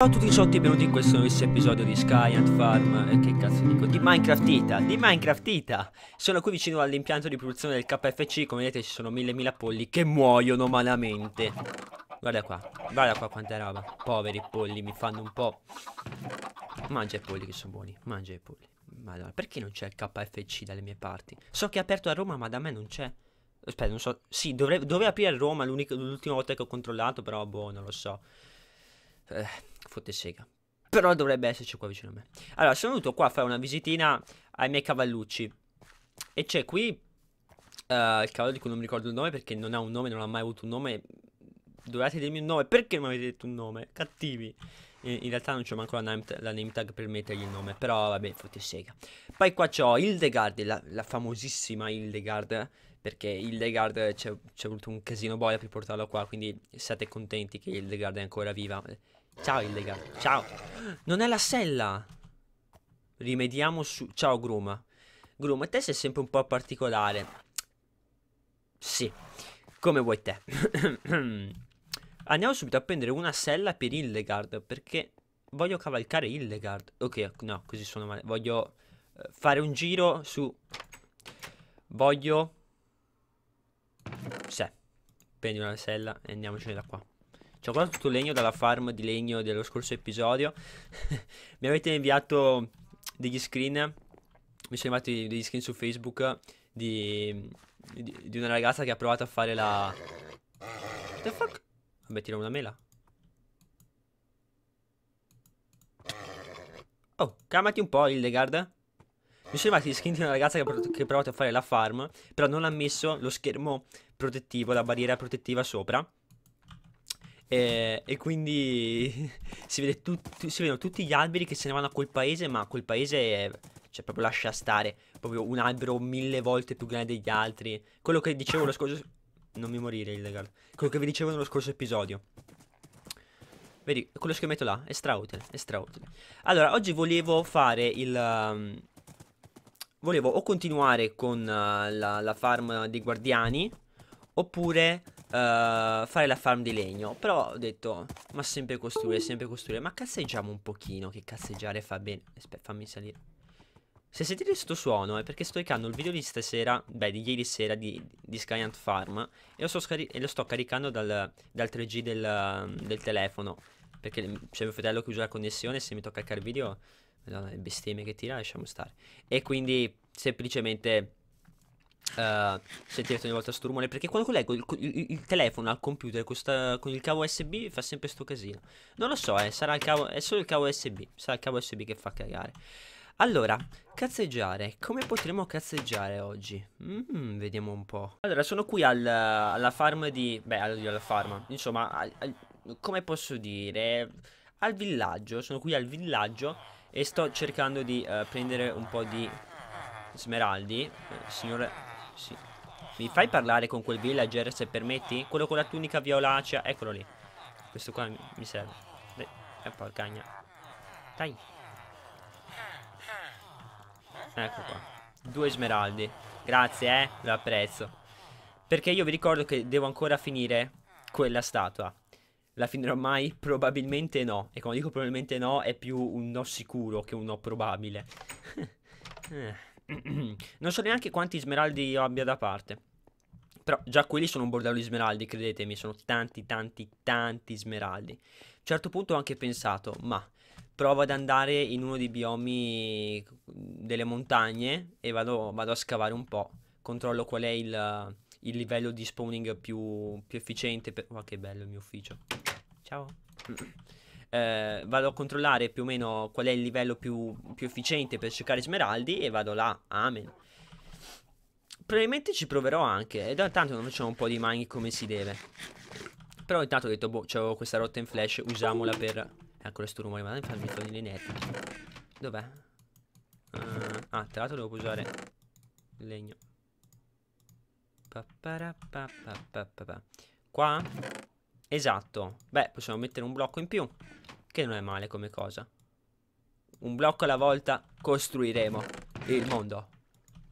Ciao a tutti ciotti e benvenuti in questo nuovissimo episodio di Sky and Farm E che cazzo dico? Di Minecraftita, di Minecraftita Sono qui vicino all'impianto di produzione del KFC Come vedete ci sono mille mila polli che muoiono malamente Guarda qua, guarda qua quanta roba Poveri polli, mi fanno un po' Mangia i polli che sono buoni, mangia i polli Madonna, perché non c'è il KFC dalle mie parti? So che è aperto a Roma ma da me non c'è Aspetta, non so Sì, dovrebbe aprire a Roma l'ultima volta che ho controllato Però boh, non lo so eh, fotte sega. Però dovrebbe esserci qua vicino a me. Allora, sono venuto qua a fare una visitina ai miei cavallucci. E c'è qui Uh, il cavallo di cui non mi ricordo il nome perché non ha un nome, non ha mai avuto un nome. Dovete dirmi un nome, perché non mi avete detto un nome? Cattivi. In, in realtà non c'è manco la name, la name, tag per mettergli il nome, però vabbè, fotte sega. Poi qua c'ho Hildegard, la, la, famosissima Hildegard, perché Hildegard c'è voluto un casino boia per portarlo qua, quindi siate contenti che Hildegard è ancora viva. Ciao Hildega. Ciao. Non è la sella. Rimediamo su... Ciao Gruma. Gruma, te sei sempre un po' particolare. Sì. Come vuoi te. Andiamo subito a prendere una sella per Illegard Perché voglio cavalcare Illegard Ok, no, così sono male. Voglio eh, fare un giro su... Voglio... Sì. Prendi una sella e andiamocene da qua. Ciao, qua tutto legno dalla farm di legno dello scorso episodio. mi avete inviato degli screen. Mi sono arrivati degli screen su Facebook di, di, di, una ragazza che ha provato a fare la... What the fuck? Vabbè, tira una mela. Oh, calmati un po', Hildegard. Mi sono rimasti gli screen di una ragazza che ha, che ha provato a fare la farm, però non ha messo lo schermo protettivo, la barriera protettiva sopra. E, eh, e quindi si, vede tut, si vedono tutti gli alberi che se ne vanno a quel paese, ma quel paese è, cioè proprio lascia stare, proprio un albero mille volte più grande degli altri. Quello che dicevo lo scorso... Non mi morire, illegal. Quello che vi dicevo nello scorso episodio. Vedi, quello schermetto là è Strautel, è Strautel. Allora, oggi volevo fare il... Um, volevo o continuare con uh, la, la farm dei guardiani, oppure Uh, fare la farm di legno. Però ho detto, ma sempre costruire, sempre costruire. Ma casseggiamo un pochino, che casseggiare fa bene. Aspetta, fammi salire. Se sentite questo suono è perché sto caricando il video di stasera, beh di ieri sera di, di Skyant Farm e lo, so e lo, sto caricando dal, dal 3G del, del, telefono perché c'è mm, mio fratello che usa la connessione se mi tocca caricare il video, madonna, le bestemmie che tira lasciamo stare. E quindi semplicemente Uh, eh, sentirete ogni volta sto rumore perché quando leggo il, il, il, telefono al computer questa, con il cavo USB fa sempre sto casino non lo so eh, sarà il cavo, è solo il cavo USB sarà il cavo USB che fa cagare allora cazzeggiare come potremo cazzeggiare oggi mm, vediamo un po' allora sono qui al, alla farm di beh alla farm insomma al, al, come posso dire al villaggio sono qui al villaggio e sto cercando di uh, prendere un po' di smeraldi eh, signore sì. Mi fai parlare con quel villager se permetti? Quello con la tunica violacea. Eccolo lì. Questo qua mi serve. E E porcagna. Dai. Ecco qua. Due smeraldi. Grazie, eh. Lo apprezzo. Perché io vi ricordo che devo ancora finire quella statua. La finirò mai? Probabilmente no. E quando dico probabilmente no, è più un no sicuro che un no probabile. eh. non so neanche quanti smeraldi io abbia da parte. Però già quelli sono un bordello di smeraldi, credetemi, sono tanti, tanti, tanti smeraldi. A un certo punto ho anche pensato, ma provo ad andare in uno dei biomi delle montagne e vado, vado a scavare un po'. Controllo qual è il, il livello di spawning più, più efficiente. Per... Oh, che bello il mio ufficio. Ciao. eh, vado a controllare più o meno qual è il livello più, più efficiente per cercare smeraldi e vado là, amen. Probabilmente ci proverò anche, e da tanto non facciamo un po' di mani come si deve. Però intanto ho detto, boh, c'avevo questa rotta in flash, usiamola per... Ecco sto rumore, ma fammi togliere le nette. Dov'è? Uh, ah, tra l'altro devo usare legno. Pa, pa, pa, Qua? Esatto. Beh, possiamo mettere un blocco in più, che non è male come cosa. Un blocco alla volta costruiremo il mondo.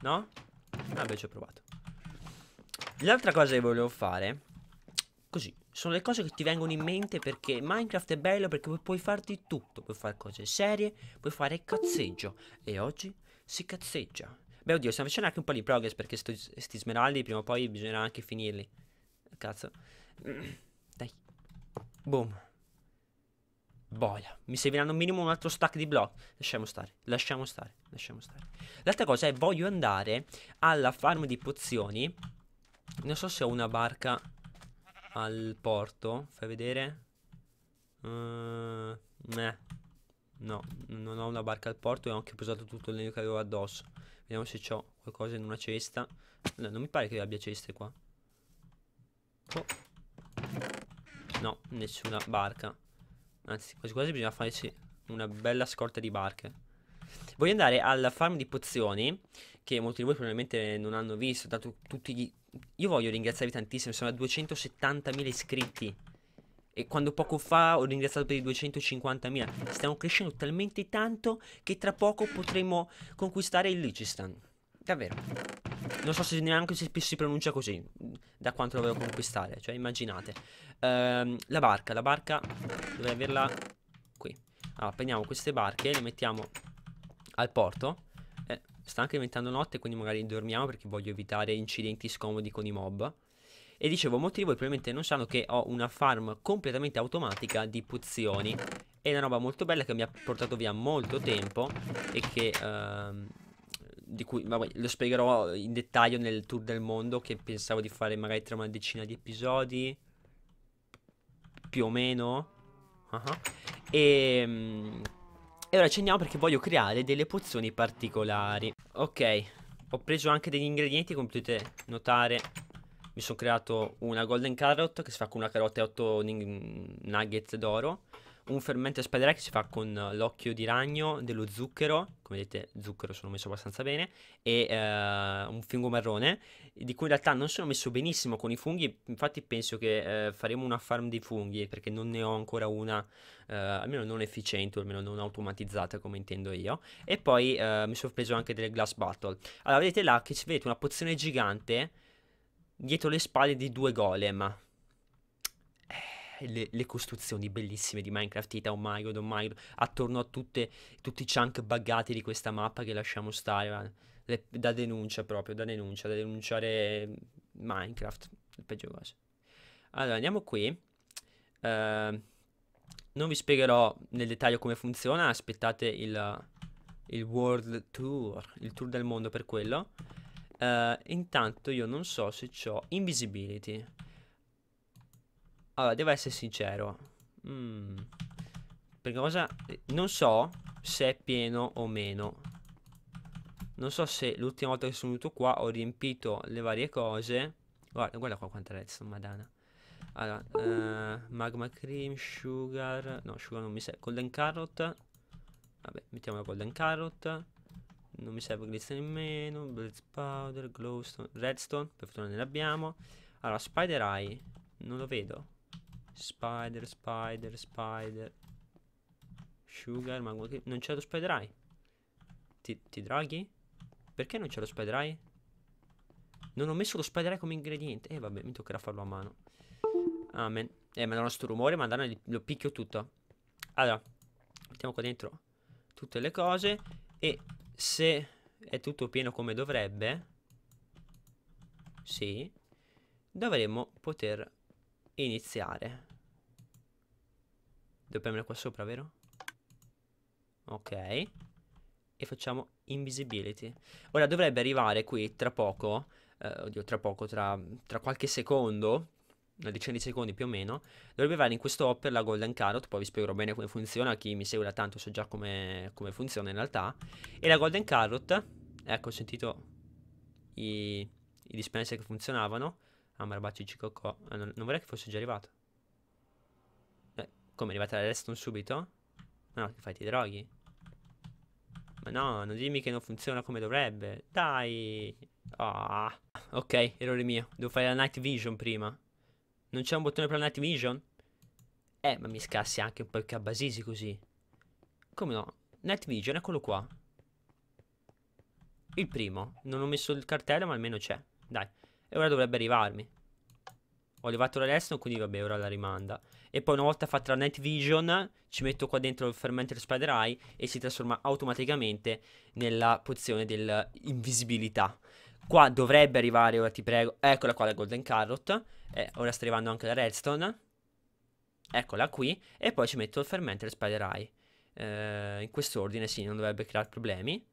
No? Vabbè, ah, ci ho provato. L'altra cosa che volevo fare, così, sono le cose che ti vengono in mente perché Minecraft è bello perché pu puoi farti tutto, puoi fare cose serie, puoi fare cazzeggio e oggi si cazzeggia. Beh oddio, stiamo facendo anche un po' di progress perché sti smeraldi prima o poi bisognerà anche finirli. Cazzo. Boom. Boia. Mi serviranno minimo un altro stack di blocchi. Lasciamo stare, lasciamo stare, lasciamo stare. L'altra cosa è voglio andare alla farm di pozioni. Non so se ho una barca al porto. Fai vedere. Uh, eh. No, non ho una barca al porto e ho anche usato tutto il legno che avevo addosso. Vediamo se ho qualcosa in una cesta. No, non mi pare che io abbia ceste qua. Oh. No, nessuna barca. Anzi, quasi quasi bisogna farsi una bella scorta di barche. Voglio andare alla farm di pozioni, che molti di voi probabilmente non hanno visto, dato tutti gli... Io voglio ringraziarvi tantissimo, sono a 270.000 iscritti. E quando poco fa ho ringraziato per i 250.000. Stiamo crescendo talmente tanto che tra poco potremo conquistare il Ligistan. Davvero. Non so se neanche se si pronuncia così, da quanto lo volevo conquistare, cioè immaginate. Ehm, la barca, la barca dovrei averla qui. Allora, prendiamo queste barche, le mettiamo al porto. Eh, sta anche diventando notte, quindi magari dormiamo perché voglio evitare incidenti scomodi con i mob. E dicevo, molti di voi probabilmente non sanno che ho una farm completamente automatica di pozioni. È una roba molto bella che mi ha portato via molto tempo e che... Ehm, di cui vabbè, lo spiegherò in dettaglio nel tour del mondo che pensavo di fare magari tra una decina di episodi più o meno uh-huh. e, ehm, e ora ci perché voglio creare delle pozioni particolari ok ho preso anche degli ingredienti come potete notare mi sono creato una golden carrot che si fa con una carota e 8 nuggets d'oro un fermento spider che si fa con l'occhio di ragno, dello zucchero, come vedete zucchero sono messo abbastanza bene, e eh, un fungo marrone, di cui in realtà non sono messo benissimo con i funghi, infatti penso che eh, faremo una farm di funghi, perché non ne ho ancora una, eh, almeno non efficiente, o almeno non automatizzata come intendo io, e poi eh, mi sono preso anche delle glass battle. Allora vedete là che ci vedete una pozione gigante dietro le spalle di due golem, le, le, costruzioni bellissime di Minecraft Ita, oh my god, oh my god, attorno a tutte, tutti i chunk buggati di questa mappa che lasciamo stare, le, da denuncia proprio, da denuncia, da denunciare Minecraft, il peggio cosa Allora, andiamo qui. Uh, non vi spiegherò nel dettaglio come funziona, aspettate il, il World Tour, il tour del mondo per quello. Uh, intanto io non so se ho Invisibility. Allora, devo essere sincero. Mm. Perché cosa... Non so se è pieno o meno. Non so se l'ultima volta che sono venuto qua ho riempito le varie cose. Guarda, guarda qua quanta redstone, madonna. Allora, uh, magma cream, sugar... No, sugar non mi serve. Golden carrot. Vabbè, mettiamo la golden carrot. Non mi serve glitz meno. Blitz powder, glowstone, redstone. Per fortuna ne abbiamo. Allora, spider eye. Non lo vedo. Spider, spider, spider. Sugar, ma non c'è lo spider eye. Ti, ti draghi? Perché non c'è lo spider eye? Non ho messo lo spider eye come ingrediente. Eh vabbè, mi toccherà farlo a mano. Amen. Ah, eh, ma non ho sto rumore, ma danno, lo picchio tutto. Allora, mettiamo qua dentro tutte le cose. E se è tutto pieno come dovrebbe, sì, dovremmo poter iniziare. Devo premere qua sopra, vero? Ok. E facciamo invisibility. Ora dovrebbe arrivare qui tra poco, eh, oddio tra poco, tra, tra qualche secondo, una decina di secondi più o meno, dovrebbe arrivare in questo hopper la golden carrot, poi vi spiegherò bene come funziona, chi mi segue da tanto so già come, come funziona in realtà, e la golden carrot, ecco ho sentito i, i dispenser che funzionavano, ah marabacci cicocò, ah, eh, non, non vorrei che fosse già arrivato, come, è arrivata la redstone subito? Ma no, che fai, ti droghi? Ma no, non dimmi che non funziona come dovrebbe. Dai! oh. ok, errore mio. Devo fare la night vision prima. Non c'è un bottone per la night vision? Eh, ma mi scassi anche un po' il cabasisi così. Come no? Night vision, eccolo qua. Il primo. Non ho messo il cartello, ma almeno c'è. Dai. E ora dovrebbe arrivarmi. Ho levato la redstone, quindi vabbè, ora la rimanda e poi una volta fatta la night vision ci metto qua dentro il fermenter spider eye e si trasforma automaticamente nella pozione dell'invisibilità. Qua dovrebbe arrivare, ora ti prego, eccola qua la golden carrot, eh, ora sta arrivando anche la redstone, eccola qui, e poi ci metto il fermenter spider eye. Eh, in quest'ordine sì, non dovrebbe creare problemi.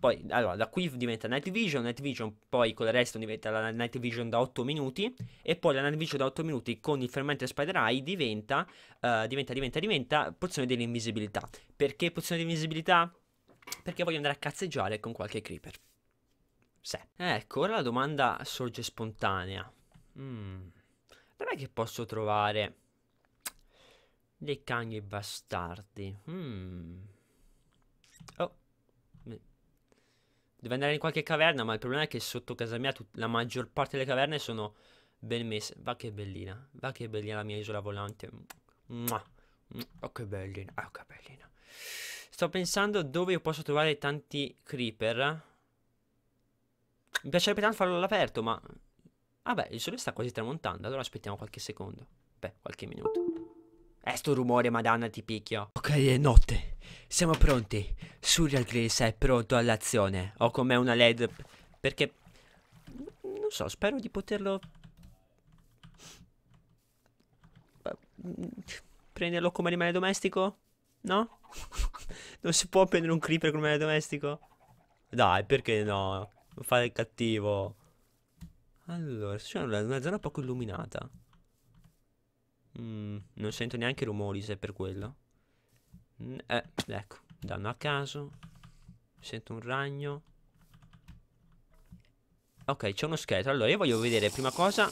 Poi, allora, da qui diventa Night Vision, Night Vision poi con il resto diventa la Night Vision da 8 minuti e poi la Night Vision da 8 minuti con il fermento Spider Eye diventa, uh, diventa, diventa, diventa pozione dell'invisibilità. Perché pozione dell'invisibilità? Perché voglio andare a cazzeggiare con qualche creeper. Se. Ecco, ora la domanda sorge spontanea. Mm. Dov'è che posso trovare dei cani bastardi? Mmm. Deve andare in qualche caverna, ma il problema è che sotto casa mia la maggior parte delle caverne sono ben messe. Va che bellina, va che bellina la mia isola volante. Mua. Oh che bellina, oh che bellina. Sto pensando dove io posso trovare tanti creeper. Mi piacerebbe tanto farlo all'aperto, ma... Vabbè, ah il sole sta quasi tramontando, allora aspettiamo qualche secondo. Beh, qualche minuto. Eh, sto rumore, madonna, ti picchio. Ok, è notte. Siamo pronti. Surreal Grace è pronto all'azione. Ho con me una LED perché... Non so, spero di poterlo... Prenderlo come animale domestico? No? non si può prendere un creeper come animale domestico? Dai, perché no? Non fare il cattivo. Allora, c'è una, una zona poco illuminata. Mm, non sento neanche rumori se è per quello. Mm, eh, ecco, danno a caso. Sento un ragno. Ok, c'è uno scheletro. Allora, io voglio vedere prima cosa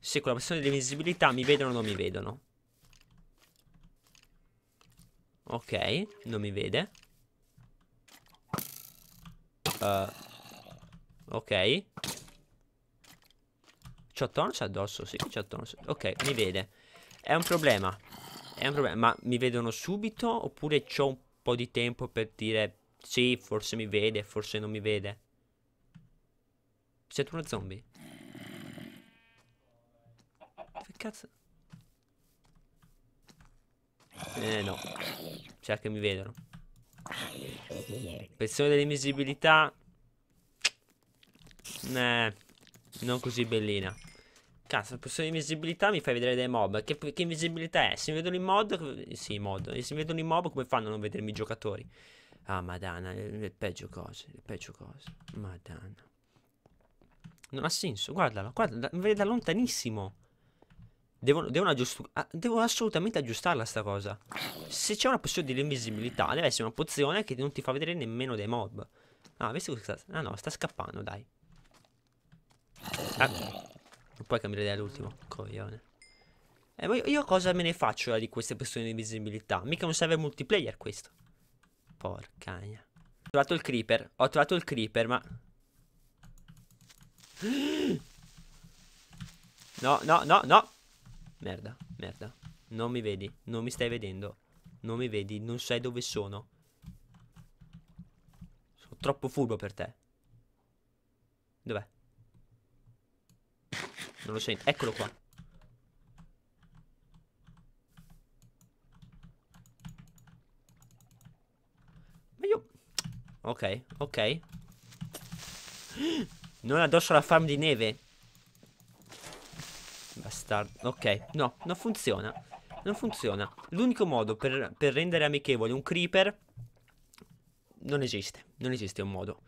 se con la passione dell'invisibilità mi vedono o non mi vedono. Ok, non mi vede. Uh, ok. C'ho Tornos addosso, sì, c'ho Tornos. Ok, mi vede. È un problema è un problema, ma mi vedono subito oppure ho un po' di tempo per dire sì, forse mi vede, forse non mi vede? C'è una zombie? Che cazzo? Eh no, cioè che mi vedono. Pensione dell'invisibilità. Eh, non così bellina. Cazzo, posizione di invisibilità mi fai vedere dei mob. Che, che invisibilità è? Se mi vedono i mod. Sì, i mod. E se vedono i mob, come fanno a non vedermi i giocatori? Ah, madonna, le, le peggio cose. Le peggio cose. Madonna. Non ha senso. Guardalo, guardalo. mi vede da lontanissimo. Devo, devo, ah, devo, assolutamente aggiustarla sta cosa. Se c'è una pozione dell'invisibilità, deve essere una pozione che non ti fa vedere nemmeno dei mob. Ah, visto che sta... Ah no, sta scappando, dai. Ah, non puoi cambiare idea all'ultimo. Coglione. E eh, io cosa me ne faccio di queste persone di visibilità? Mica non serve multiplayer questo. Porca mia. Ho trovato il creeper. Ho trovato il creeper, ma... No, no, no, no. Merda, merda. Non mi vedi, non mi stai vedendo. Non mi vedi, non sai dove sono. Sono troppo furbo per te. Dov'è? Non lo sento. Eccolo qua. Ma io... Ok, ok. Non addosso alla farm di neve. Bastardo. Ok, no, non funziona. Non funziona. L'unico modo per, per rendere amichevole un creeper... Non esiste. Non esiste un modo.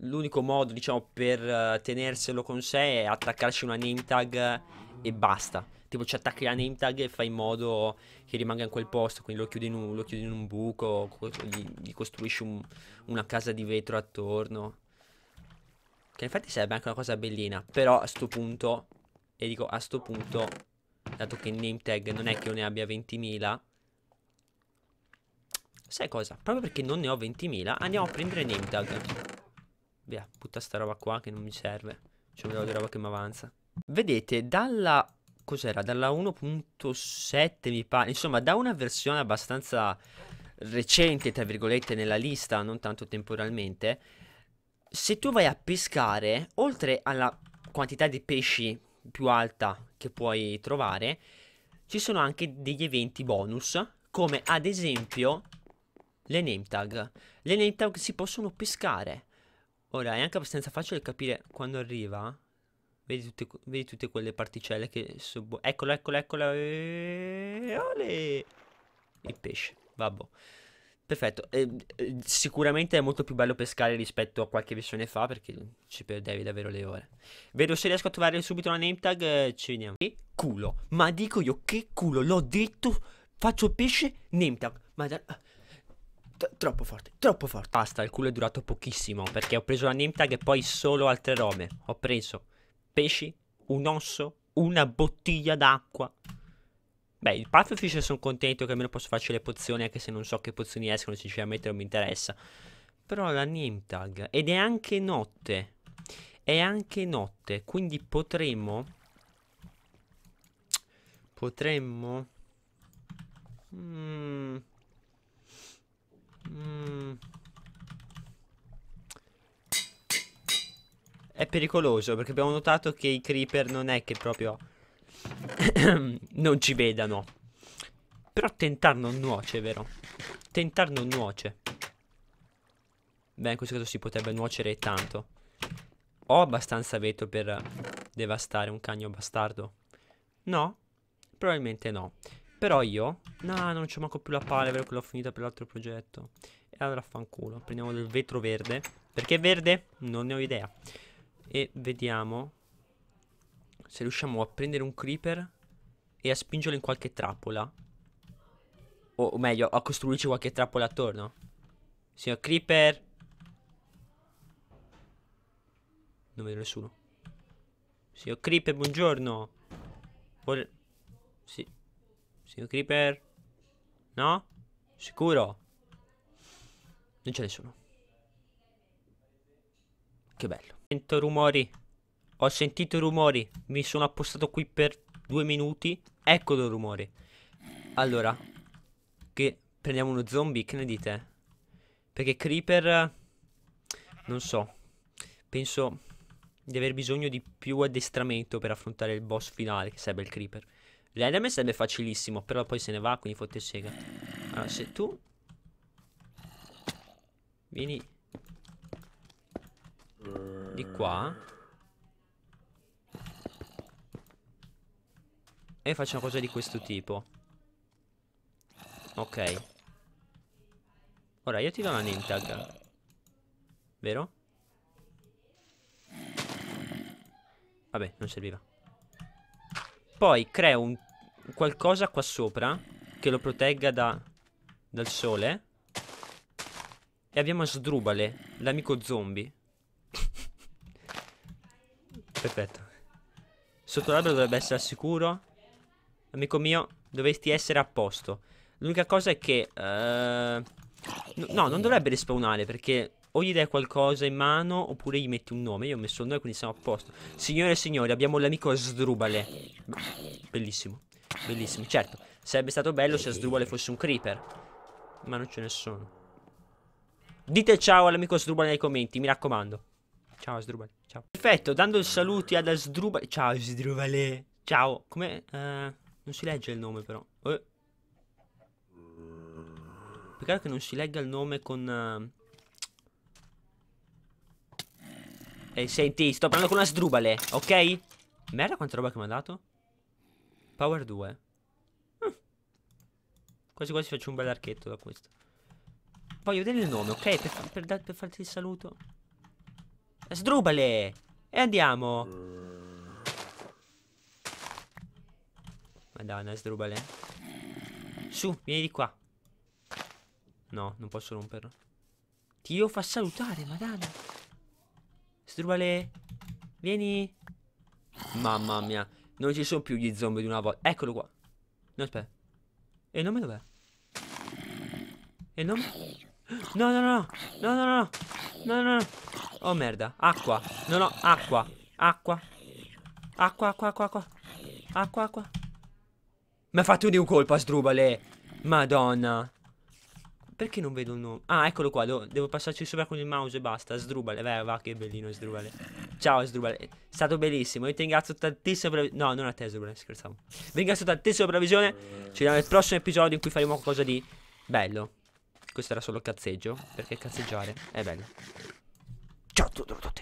L'unico modo, diciamo, per eh, tenerselo con sé è attaccarci una name tag e basta. Tipo ci attacchi la name tag e fai in modo che rimanga in quel posto, quindi lo chiudi in un, chiudi in un buco, gli, gli costruisci un, una casa di vetro attorno. Che infatti sarebbe anche una cosa bellina, però a sto punto, e dico a sto punto, dato che name tag non è che io ne abbia 20.000, sai cosa? Proprio perché non ne ho 20.000, andiamo a prendere name tag. Via, butta sta roba qua che non mi serve. C'è un di roba che mi avanza. Vedete, dalla... Cos'era? Dalla 1.7 mi pare. Insomma, da una versione abbastanza recente, tra virgolette, nella lista, non tanto temporalmente. Se tu vai a pescare, oltre alla quantità di pesci più alta che puoi trovare, ci sono anche degli eventi bonus, come ad esempio le name tag. Le name tag si possono pescare. Ora è anche abbastanza facile capire quando arriva. Vedi tutte, vedi tutte quelle particelle che... sono... Boh, eccola, eccola, eccola. E... Ole! Il pesce, vabbè. Perfetto, eh, sicuramente è molto più bello pescare rispetto a qualche versione fa perché ci perdevi davvero le ore. Vedo se riesco a trovare subito una name tag, eh, ci vediamo. Che culo, ma dico io che culo, l'ho detto, faccio pesce, name tag, ma... Da troppo forte, troppo forte. Basta, il culo è durato pochissimo perché ho preso la name tag e poi solo altre robe. Ho preso pesci, un osso, una bottiglia d'acqua. Beh, il Pufferfish sono contento che almeno posso farci le pozioni anche se non so che pozioni escono, sinceramente non mi interessa. Però la name tag ed è anche notte. È anche notte, quindi potremmo potremmo Mmm... Mm. È pericoloso perché abbiamo notato che i creeper non è che proprio non ci vedano. Però tentar non nuoce, vero? Tentar non nuoce. Beh, in questo caso si potrebbe nuocere tanto. Ho abbastanza vetro per devastare un cagno bastardo? No? Probabilmente no. Però io... No, non c'è manco più la palla, è vero che l'ho finita per l'altro progetto. E allora fanculo. Prendiamo del vetro verde. Perché verde? Non ne ho idea. E vediamo se riusciamo a prendere un creeper e a spingerlo in qualche trappola. O, o meglio, a costruirci qualche trappola attorno. Signor creeper. Non vedo nessuno. Signor creeper, buongiorno. Vor sì. Signor Creeper? No? Sicuro? Non c'è nessuno. Che bello. Sento rumori. Ho sentito rumori. Mi sono appostato qui per due minuti. Eccolo rumore. Allora. Che prendiamo uno zombie, che ne dite? Perché Creeper... Non so. Penso di aver bisogno di più addestramento per affrontare il boss finale, che sarebbe il Creeper. L'enemy sarebbe facilissimo, però poi se ne va, quindi fotte sega. Allora, se tu... Vieni... Di qua. E faccio una cosa di questo tipo. Ok. Ora io ti do una name Vero? Vabbè, non serviva poi creo un, qualcosa qua sopra che lo protegga da, dal sole. E abbiamo Sdrubale, l'amico zombie. Perfetto. Sotto l'albero dovrebbe essere al sicuro. Amico mio, dovresti essere a posto. L'unica cosa è che... Uh, no, non dovrebbe respawnare perché o gli dai qualcosa in mano oppure gli metti un nome. Io ho messo il nome quindi siamo a posto. Signore e signori, abbiamo l'amico Sdrubale. Bellissimo, bellissimo. Certo, sarebbe stato bello se Sdrubale fosse un creeper. Ma non ce ne sono. Dite ciao all'amico Sdrubale nei commenti, mi raccomando. Ciao Sdrubale, ciao. Perfetto, dando i saluti ad Sdrubale. Ciao Sdrubale. Ciao, come... Uh, non si legge il nome però. Eh. Peccato che non si legga il nome con... Uh, E eh, senti, sto parlando con una sdrubale, ok? Merda quanta roba che mi ha dato. Power 2. Hm. Quasi quasi faccio un bel archetto da questo. Voglio vedere il nome, ok? Per, per, per, per farti il saluto. Sdrubale! E andiamo! Madonna, sdrubale. Su, vieni di qua. No, non posso romperlo. Ti devo far salutare, madonna. Strubale, vieni. Mamma mia, non ci sono più gli zombie di una volta. Eccolo qua. No, aspetta. E il nome dov'è? E il nome? No, no, no, no, no, no, no, no, no. Oh merda, acqua. No, no, acqua, acqua. Acqua, acqua, acqua, acqua. Acqua, acqua. Mi ha fatto di un colpo a Strubale. Madonna. Perché non vedo il nome? Ah, eccolo qua. Devo, devo passarci sopra con il mouse e basta. Sdrubale. Vai, va, che bellino Sdrubale. Ciao Sdrubale. È stato bellissimo. Io ti ringrazio tantissimo per la... No, non a te Sdrubale, scherzavo. Vi ringrazio tantissimo per la visione. Ci vediamo nel prossimo episodio in cui faremo qualcosa di bello. Questo era solo cazzeggio. Perché cazzeggiare è bello. Ciao a tutti.